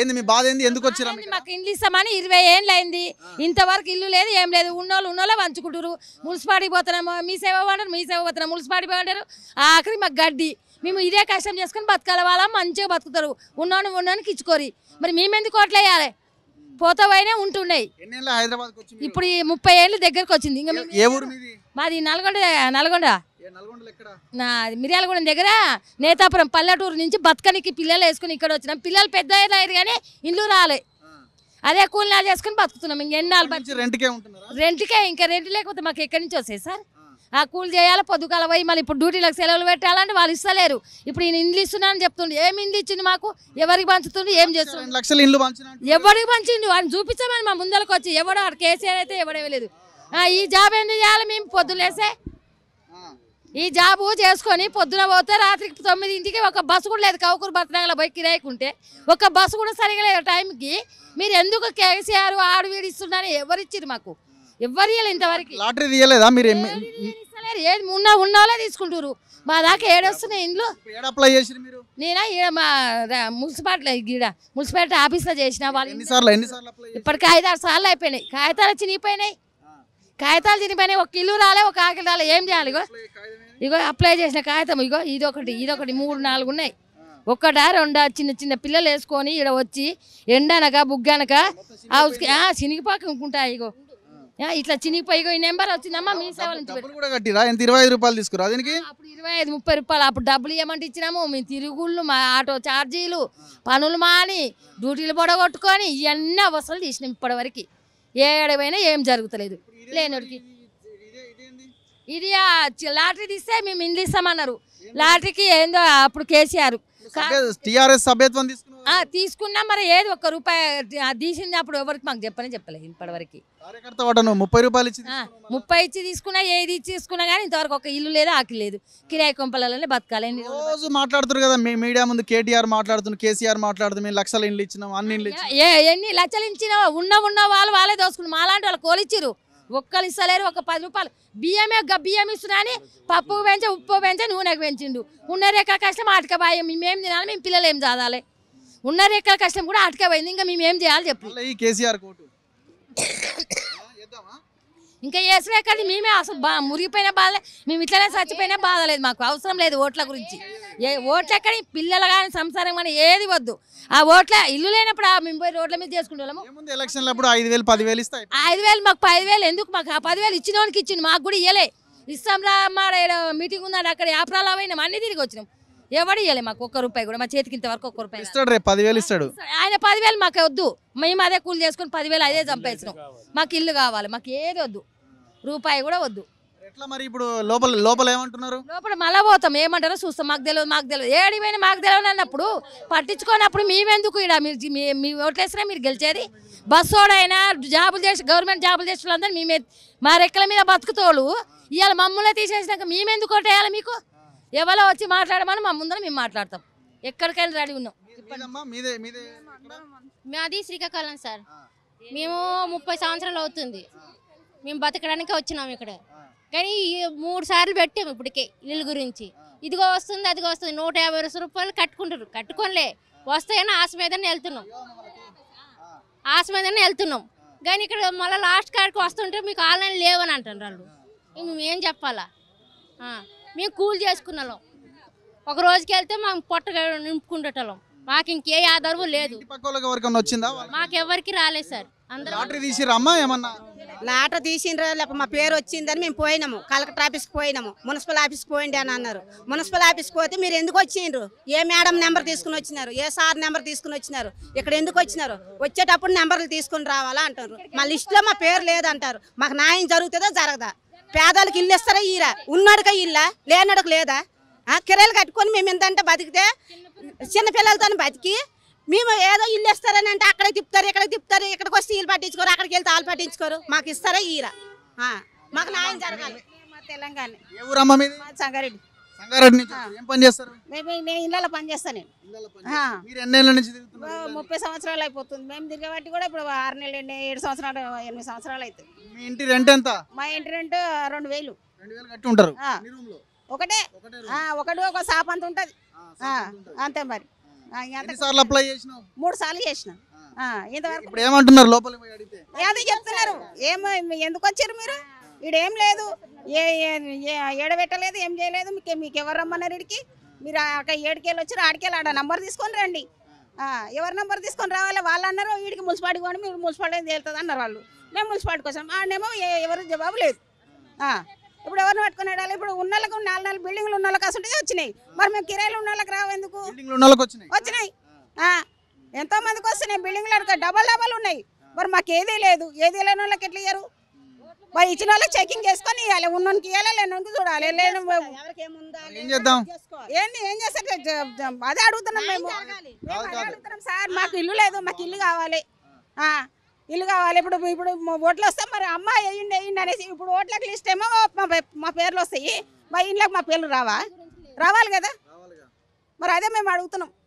ఏంది మీ బాధ ఏంది ఎందుకు వచ్చిరా మాకు ఇల్లు ఇస్తామని ఇరవై ఏళ్ళు అయింది ఇంతవరకు ఇల్లు లేదు ఏం లేదు ఉన్నోళ్ళు ఉన్నోళ్ళు పంచుకుంటారు మున్సిపాలిటీ పోతున్నాము మీ సేవ వాడారు మీ సేవ పోతున్నాం మున్సిపాలిటీ వాడారు ఆఖరి మాకు గడ్డి మేము ఇదే కష్టం చేసుకుని బతకాల వాళ్ళ మంచిగా బతుకుతారు ఉన్నాను ఉన్నానికి కిచ్చుకోరి మరి మేమెందుకు కోట్లు వేయాలి పోతావైనా ఉంటున్నాయి ఇప్పుడు ఈ ముప్పై ఏళ్ళు దగ్గరకు వచ్చింది ఇంకా ఊరు మాది నల్గొండ నల్గొండ నా మిర్యాలగూడెం దగ్గర నేతాపురం పల్లెటూరు నుంచి బతకనికి పిల్లలు వేసుకుని ఇక్కడ వచ్చినాం పిల్లలు పెద్ద అయ్యారు కానీ ఇల్లు రాలే అదే కూలినాలు చేసుకుని బతుకుతున్నాం ఇంకెన్నాళ్ళు రెంట్కే రెంట్కే ఇంకా రెంట్ లేకపోతే మాకు ఎక్కడి నుంచి వస్తాయి సార్ ఆ కూలి చేయాలి పొద్దుకాల పోయి మళ్ళీ ఇప్పుడు డ్యూటీలకు సెలవులు పెట్టాలంటే వాళ్ళు ఇస్తలేరు ఇప్పుడు నేను ఇండ్లు ఇస్తున్నా అని చెప్తుండే ఏమి ఇండ్లు ఇచ్చింది మాకు ఎవరికి పంచుతుండే ఏం చేస్తుంది ఎవరికి పంచిండు అని చూపించామని మా ముందరకు వచ్చి ఎవడో అక్కడ కేసీఆర్ అయితే ఎవడేవలేదు లేదు ఈ జాబ్ ఏం చేయాలి మేము పొద్దులేసే ఈ జాబు చేసుకొని పొద్దున పోతే రాత్రికి తొమ్మిది ఇంటికి ఒక బస్సు కూడా లేదు కౌకూరు బతనగల బైక్ కిరాయికుంటే ఒక బస్సు కూడా సరిగా లేదు టైంకి మీరు ఎందుకు కేసీఆర్ ఆడు వీడు ఇస్తున్నారు ఎవరు ఇచ్చారు మాకు ఎవరు ఇవ్వలేదు ఇంతవరకు లాటరీ తీయలేదా మీరు ఏది ఉన్న ఉన్న తీసుకుంటారు మా దాకా ఏడొస్తున్నాయి ఇండ్లు అప్లై చేసిన మీరు నేనా ఈడ మా మున్సిపాలిటీ ఈడ మున్సిపాలిటీ ఆఫీస్లో చేసిన వాళ్ళు ఎన్నిసార్లు ఐదారు సార్లు అయిపోయినాయి కాగితాలు చినిగిపోయినాయి కాగితాలు చనిపోయినాయి ఒక ఇల్లు రాలే ఒక ఆకలి రాలే ఏం చేయాలి ఇగో ఇగో అప్లై చేసిన కాగితం ఇగో ఇదొకటి ఇదొకటి మూడు నాలుగు ఉన్నాయి ఒక్కట రెండా చిన్న చిన్న పిల్లలు వేసుకొని ఇక్కడ వచ్చి ఎండనక బుగ్గనక ఉంటాయి ఇగో ఇట్లా చినిగిపోయి ఈ నెంబర్ వచ్చిందమ్మా మీ సేవ నుంచి ఇరవై ఐదు రూపాయలు తీసుకురా దీనికి ఇరవై ఐదు ముప్పై రూపాయలు అప్పుడు డబ్బులు ఇవ్వమంటే ఇచ్చినాము మీ తిరుగుళ్ళు మా ఆటో ఛార్జీలు పనులు మాని డ్యూటీలు పొడగొట్టుకొని ఇవన్నీ వసూలు తీసినాం ఇప్పటివరకు ఏ ఏడవైనా ఏం జరుగుతలేదు లేనోడికి ఇది లాటరీ తీస్తే మేము ఇండ్లు ఇస్తామన్నారు లాటరీకి ఏందో అప్పుడు కేసీఆర్ టీఆర్ఎస్ సభ్యత్వం తీసుకున్నా మరి ఏది ఒక్క రూపాయి తీసింది అప్పుడు ఎవరికి మాకు చెప్పనే చెప్పలేదు ఇప్పటివరకు ముప్పై రూపాయలు ఇచ్చి ముప్పై ఇచ్చి తీసుకున్నా ఏది ఇచ్చి తీసుకున్నా కానీ ఇంతవరకు ఒక ఇల్లు లేదు ఆకి లేదు కిరాయి కొంపలలోనే బతకాలని రోజు మాట్లాడుతున్నారు కదా మీ మీడియా ముందు కేటీఆర్ మాట్లాడుతున్నారు కేసీఆర్ మాట్లాడుతున్నాం మేము లక్షల ఇండ్లు ఇచ్చినాం అన్ని ఇండ్లు ఎన్ని లక్షలు ఇచ్చిన ఉన్న ఉన్న వాళ్ళు వాళ్ళే దోసుకున్నారు మాలాంటి వాళ్ళు కోలిచ్చిరు ఒక్కరు ఇస్తలేరు ఒక పది రూపాయలు బియ్యమే బియ్యం ఇస్తున్నాని పప్పు పెంచే ఉప్పు పెంచే నూనెకు పెంచిండు ఉన్న రేఖ కష్టం ఆటక భయం మేము తినాలి మేము పిల్లలు ఏం చదాలి ఉన్న రేఖల కష్టం కూడా అటకపోయింది ఇంకా మేము ఏం చేయాలి చెప్పు ఈ కేసీఆర్ కోర్టు ఇంకా వేసినా కానీ మేమే అసలు బా మురిగిపోయినా బాధలే మేము ఇట్లనే చచ్చిపోయినా బాధ లేదు మాకు అవసరం లేదు ఓట్ల గురించి ఏ ఓట్ల కానీ పిల్లలు కానీ సంసారం కానీ ఏది వద్దు ఆ ఓట్ల ఇల్లు లేనప్పుడు మేము పోయి రోడ్ల మీద చేసుకుంటాము ఐదు వేలు పదివేలు ఐదు వేలు మాకు పదివేలు ఎందుకు మాకు ఆ పదివేలు ఇచ్చిన వాళ్ళకి ఇచ్చింది మాకు కూడా ఇవ్వలే ఇస్తాం రా మా మీటింగ్ ఉందండి అక్కడ యాప్రాలు అవైనా అన్ని తిరిగి వచ్చినాం ఎవడు ఇవ్వలే మాకు ఒక్క రూపాయి కూడా మా చేతికి ఇంతవరకు ఒక్క రూపాయి ఇస్తాడు రేపు పదివేలు ఇస్తాడు ఆయన పదివేలు మాకు వద్దు మేము అదే కూలి చేసుకుని పదివేలు అదే చంపేసినాం మాకు ఇల్లు కావాలి మాకు ఏది వద్దు రూపాయి కూడా వద్దు ఎట్లా మరి ఇప్పుడు లోపల లోపల ఏమంటున్నారు లోపల మళ్ళా పోతాం ఏమంటారో చూస్తాం మాకు తెలియదు మాకు తెలియదు ఏడిపోయిన మాకు తెలియదు అన్నప్పుడు పట్టించుకోనప్పుడు మేమెందుకు ఇక్కడ మీరు మీ ఓట్లేసినా మీరు గెలిచేది బస్సోడైనా జాబులు చేసి గవర్నమెంట్ జాబులు చేసిన మేమే మా రెక్కల మీద బతుకుతోళ్ళు ఇవాళ మమ్మల్ని తీసేసినాక మేమెందుకు ఓటేయాలి మీకు ఎవరో వచ్చి మాట్లాడమని మా ముందర మేము మాట్లాడతాం ఎక్కడికైనా రెడీ ఉన్నాం మాది శ్రీకాకుళం సార్ మేము ముప్పై సంవత్సరాలు అవుతుంది మేము బతకడానికి వచ్చినాం ఇక్కడ కానీ మూడు సార్లు పెట్టాము ఇప్పటికే ఇల్లు గురించి ఇదిగో వస్తుంది అదిగో వస్తుంది నూట యాభై రూపాయలు కట్టుకుంటారు కట్టుకోనిలే వస్తాయని ఆశ మీదనే వెళ్తున్నాం ఆశ మీదనే వెళ్తున్నాం కానీ ఇక్కడ మళ్ళీ లాస్ట్ కార్డ్కి వస్తుంటే మీకు ఆన్లైన్ లేవని అంటారు వాళ్ళు మేము ఏం చెప్పాలా మేము కూల్ చేసుకున్నాం ఒక రోజుకి వెళ్తే మేము పొట్ట నింపుకుంటేటోళ్ళం మాకు ఇంకే ఆధారం లేదు మాకు ఎవరికి రాలేదు సార్ లాటరీ తీసిరమ్మా ఏమన్నా లేక మా పేరు వచ్చిందని మేము పోయినాము కలెక్టర్ ఆఫీస్కి పోయినాము మున్సిపల్ ఆఫీస్కి పోయింది అని అన్నారు మున్సిపల్ ఆఫీస్కి పోతే మీరు ఎందుకు వచ్చిండ్రు ఏ మేడం నెంబర్ తీసుకుని వచ్చినారు ఏ సార్ నెంబర్ తీసుకుని వచ్చినారు ఇక్కడ ఎందుకు వచ్చినారు వచ్చేటప్పుడు నెంబర్లు తీసుకుని రావాలా అంటారు మా లిస్టులో మా పేరు లేదంటారు మాకు న్యాయం జరుగుతుందా జరగదా పేదలకు ఇల్లు ఇస్తారా ఈరా ఉన్నాడుక ఇల్లా లేనడుకు లేదా కిరాయిలు కట్టుకొని మేము ఎంతంటే బతికితే చిన్నపిల్లలతో బతికి మేము ఏదో ఇల్లు ఇస్తారని అంటే అక్కడే తిప్పుతారు ఇక్కడ తిప్పుతారు ఇక్కడికి వస్తే ఇల్లు పట్టించుకోరు అక్కడికి వెళ్తే ఆలు పట్టించుకోరు మాకు ఇస్తారా ఈరా మాకు న్యాయం జరగాలి తెలంగాణ సంగారెడ్డి నేను ఇళ్ళలో పని చేస్తాను ముప్పై సంవత్సరాలు అయిపోతుంది మేము తిరిగేవాటి కూడా ఇప్పుడు ఆరు నెలలు ఏడు సంవత్సరాలు ఎనిమిది సంవత్సరాలు అయితే రెంట్ ఎంత మా ఇంటి రెంట్ రెండు వేలు ఉంటారు ఒకటే ఒకటి ఒక షాప్ అంత ఉంటుంది అంతే మరి మూడు సార్లు చేసిన ఇంతవరకు ఏమంటున్నారు చెప్తున్నారు ఏమో ఎందుకు వచ్చారు మీరు ఇడేం లేదు ఏ ఏడబెట్టలేదు ఏం చేయలేదు మీకు మీకు ఎవరు రమ్మన్నారు ఇడికి మీరు అక్కడ ఏడుకెళ్ళి వచ్చారు ఆడికెళ్ళి ఆడ నంబర్ తీసుకొని రండి ఎవరి నెంబర్ తీసుకొని రావాలి వాళ్ళు అన్నారు వీడికి మున్సిపాలిటీ పోండి మీరు మున్సిపాలిటీ తేలుతుంది అన్నారు వాళ్ళు మేము మున్సిపాలిటీకి వచ్చాం ఆడనేమో ఎవరు జవాబు లేదు ఇప్పుడు ఎవరిని పట్టుకుని వెళ్ళాలి ఇప్పుడు ఉన్న నాలుగు నాలుగు బిల్డింగ్లు ఉన్న వాళ్ళకి అసలు వచ్చినాయి మరి మేము కిరాయిలు ఉన్న వాళ్ళకి రావు ఎందుకు వచ్చినాయి ఎంతో మందికి వస్తున్నాయి బిల్డింగ్లు డబల్ డబల్ ఉన్నాయి మరి మాకు ఏదీ లేదు ఏదీ లేని వాళ్ళకి ఎట్లా ఇయ్యరు వాళ్ళు ఇచ్చిన వాళ్ళకి చెకింగ్ చేసుకొని ఇవ్వాలి ఉన్నోనికి ఇవ్వాలి చూడాలి లేని ఏంటి ఏం చేస్తారు అదే అడుగుతున్నాం మేము అడుగుతున్నాం సార్ మాకు ఇల్లు లేదు మాకు ఇల్లు కావాలి ఇల్లు కావాలి ఇప్పుడు ఇప్పుడు ఓట్లు వస్తాం మరి అమ్మ వేయండి వేయండి అనేసి ఇప్పుడు ఓట్లకి లిస్ట్ ఏమో మా పేర్లు వస్తాయి మా ఇంట్లోకి మా పేర్లు రావా రావాలి కదా మరి అదే మేము అడుగుతున్నాం